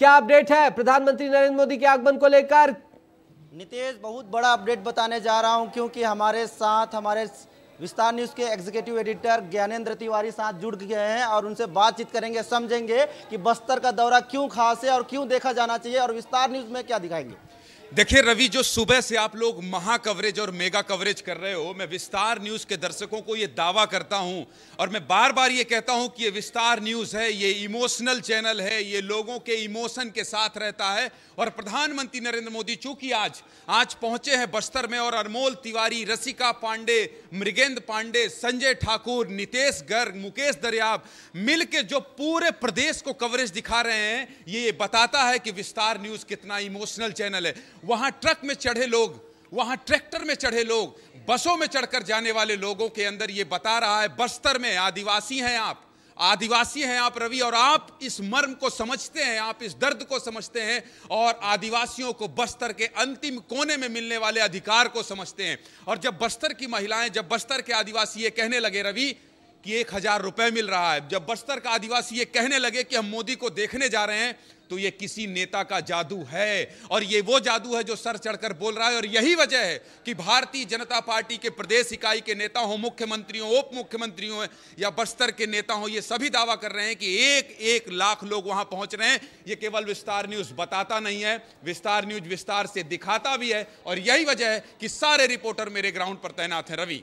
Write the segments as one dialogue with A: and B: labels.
A: क्या अपडेट है प्रधानमंत्री नरेंद्र मोदी के आगमन
B: को लेकर नितेश बहुत बड़ा अपडेट बताने जा रहा हूं क्योंकि हमारे साथ हमारे विस्तार न्यूज के एग्जीक्यूटिव एडिटर ज्ञानेंद्र तिवारी साथ जुड़ गए हैं और उनसे बातचीत करेंगे समझेंगे कि बस्तर का दौरा क्यों खास है और क्यों देखा जाना चाहिए और विस्तार न्यूज में क्या दिखाएंगे
C: देखिए रवि जो सुबह से आप लोग महा कवरेज और मेगा कवरेज कर रहे हो मैं विस्तार न्यूज़ के दर्शकों को ये दावा करता हूं और मैं बार बार ये कहता हूं कि ये विस्तार न्यूज़ है ये इमोशनल चैनल है ये लोगों के इमोशन के साथ रहता है और प्रधानमंत्री नरेंद्र मोदी चूंकि आज आज पहुंचे हैं बस्तर में और अनमोल तिवारी रसिका पांडे मृगेंद्र पांडे संजय ठाकुर नितेश गर्ग मुकेश दरियाब मिल जो पूरे प्रदेश को कवरेज दिखा रहे हैं ये बताता है कि विस्तार न्यूज़ कितना इमोशनल चैनल है वहां ट्रक में चढ़े लोग वहां ट्रैक्टर में चढ़े लोग बसों में चढ़कर जाने वाले लोगों के अंदर ये बता रहा है बस्तर में आदिवासी हैं आप आदिवासी हैं आप रवि और आप इस मर्म को समझते हैं आप इस दर्द को समझते हैं और आदिवासियों को बस्तर के अंतिम कोने में मिलने वाले अधिकार को समझते हैं और जब बस्तर की महिलाएं जब बस्तर के आदिवासी ये कहने लगे रवि कि एक हज़ार रुपये मिल रहा है जब बस्तर का आदिवासी ये कहने लगे कि हम मोदी को देखने जा रहे हैं तो ये किसी नेता का जादू है और ये वो जादू है जो सर चढ़कर बोल रहा है और यही वजह है कि भारतीय जनता पार्टी के प्रदेश इकाई के नेता हों मुख्यमंत्री हों उप मुख्यमंत्री हों या बस्तर के नेता हों ये सभी दावा कर रहे हैं कि एक एक लाख लोग वहां पहुंच रहे हैं ये केवल विस्तार न्यूज बताता नहीं है विस्तार न्यूज विस्तार से दिखाता भी है और यही वजह है कि सारे रिपोर्टर मेरे ग्राउंड पर तैनात है रवि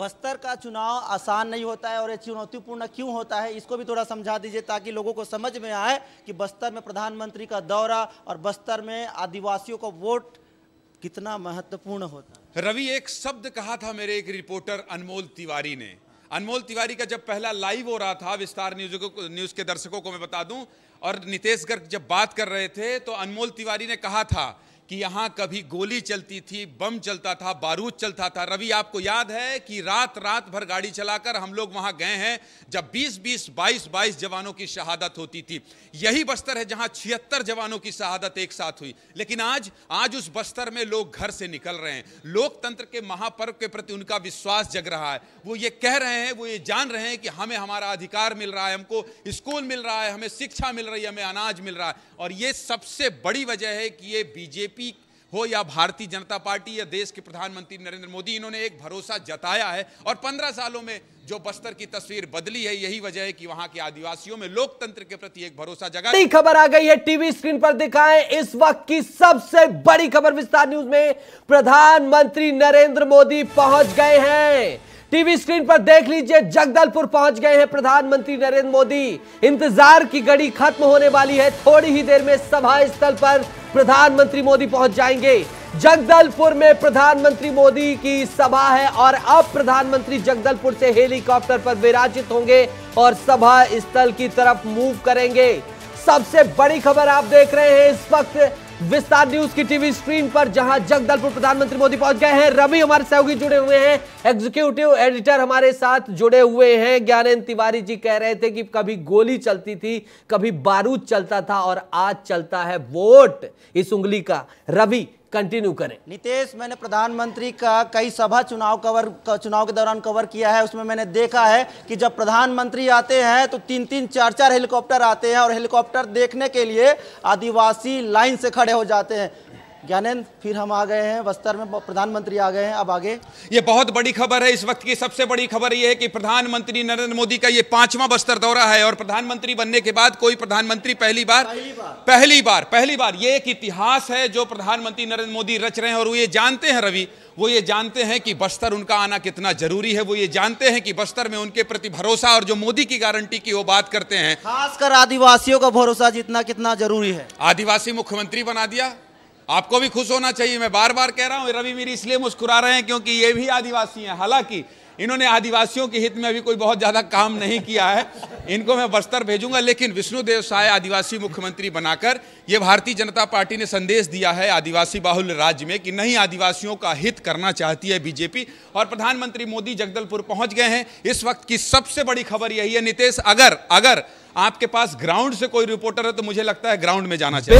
C: बस्तर का चुनाव आसान
B: नहीं होता है और ये चुनौतीपूर्ण क्यों होता है इसको भी थोड़ा समझा दीजिए ताकि लोगों को समझ में आए कि बस्तर में प्रधानमंत्री का दौरा और बस्तर में आदिवासियों का वोट कितना
C: महत्वपूर्ण होता है रवि एक शब्द कहा था मेरे एक रिपोर्टर अनमोल तिवारी ने अनमोल तिवारी का जब पहला लाइव हो रहा था विस्तार न्यूज न्यूज के दर्शकों को मैं बता दूं और नितेश गर्ग जब बात कर रहे थे तो अनमोल तिवारी ने कहा था कि यहाँ कभी गोली चलती थी बम चलता था बारूद चलता था रवि आपको याद है कि रात रात भर गाड़ी चलाकर हम लोग वहाँ गए हैं जब 20 20 22 22 जवानों की शहादत होती थी यही बस्तर है जहाँ छिहत्तर जवानों की शहादत एक साथ हुई लेकिन आज आज उस बस्तर में लोग घर से निकल रहे हैं लोकतंत्र के महापर्व के प्रति उनका विश्वास जग रहा है वो ये कह रहे हैं वो ये जान रहे हैं कि हमें हमारा अधिकार मिल रहा है हमको स्कूल मिल रहा है हमें शिक्षा मिल रही है हमें अनाज मिल रहा है और ये सबसे बड़ी वजह है कि ये बीजेपी बीजेपी हो या भारतीय जनता पार्टी या देश के प्रधानमंत्री नरेंद्र मोदी इन्होंने एक भरोसा जताया है और पंद्रह सालों में जो बस्तर की तस्वीर बदली है यही वजह है कि वहां के आदिवासियों में लोकतंत्र के प्रति एक भरोसा जगा नई खबर आ गई है
A: टीवी स्क्रीन पर दिखाएं इस वक्त की सबसे बड़ी खबर विस्तार न्यूज में प्रधानमंत्री नरेंद्र मोदी पहुंच गए हैं टीवी स्क्रीन पर देख लीजिए जगदलपुर पहुंच गए हैं प्रधानमंत्री नरेंद्र मोदी इंतजार की घड़ी खत्म होने वाली है थोड़ी ही देर में सभा स्थल पर प्रधानमंत्री मोदी पहुंच जाएंगे जगदलपुर में प्रधानमंत्री मोदी की सभा है और अब प्रधानमंत्री जगदलपुर से हेलीकॉप्टर पर विराजित होंगे और सभा स्थल की तरफ मूव करेंगे सबसे बड़ी खबर आप देख रहे हैं इस वक्त विस्तार न्यूज की टीवी स्क्रीन पर जहां जगदलपुर प्रधानमंत्री मोदी पहुंच गए हैं रवि हमारे सहयोगी जुड़े हुए हैं एग्जीक्यूटिव एडिटर हमारे साथ जुड़े हुए हैं ज्ञानेन्द्र तिवारी जी कह रहे थे कि कभी गोली चलती थी कभी बारूद चलता था और आज चलता है वोट इस उंगली का रवि कंटिन्यू करें नितेश
B: मैंने प्रधानमंत्री का कई सभा चुनाव कवर चुनाव के दौरान कवर किया है उसमें मैंने देखा है कि जब प्रधानमंत्री आते हैं तो तीन तीन चार चार हेलीकॉप्टर आते हैं और हेलीकॉप्टर देखने के लिए आदिवासी लाइन से खड़े हो जाते हैं ज्ञानेन्द्र फिर हम आ गए हैं बस्तर में प्रधानमंत्री आ गए हैं अब आगे
C: ये बहुत बड़ी खबर है इस वक्त की सबसे बड़ी खबर ये है कि प्रधानमंत्री नरेंद्र मोदी का ये पांचवा बस्तर दौरा है और प्रधानमंत्री बनने के बाद कोई प्रधानमंत्री पहली बार पहली बार पहली बार पहली बार ये एक इतिहास है जो प्रधानमंत्री नरेंद्र मोदी रच रहे हैं और वो ये जानते हैं रवि वो ये जानते हैं कि बस्तर उनका आना कितना जरूरी है वो ये जानते हैं कि बस्तर में उनके प्रति भरोसा और जो मोदी की गारंटी की वो बात करते हैं
B: खासकर आदिवासियों का भरोसा जितना
C: कितना जरूरी है आदिवासी मुख्यमंत्री बना दिया आपको भी खुश होना चाहिए मैं बार बार कह रहा हूँ रवि मेरी इसलिए मुस्कुरा रहे हैं क्योंकि ये भी आदिवासी हैं हालांकि इन्होंने आदिवासियों के हित में अभी कोई बहुत ज़्यादा काम नहीं किया है इनको मैं बस्तर भेजूंगा लेकिन विष्णुदेव साय आदिवासी मुख्यमंत्री बनाकर ये भारतीय जनता पार्टी ने संदेश दिया है आदिवासी बाहुल्य राज्य में कि नहीं आदिवासियों का हित करना चाहती है बीजेपी और प्रधानमंत्री मोदी जगदलपुर पहुंच गए हैं इस वक्त की सबसे बड़ी खबर यही है नितेश अगर अगर आपके पास ग्राउंड से कोई रिपोर्टर है तो मुझे लगता है ग्राउंड में जाना चाहिए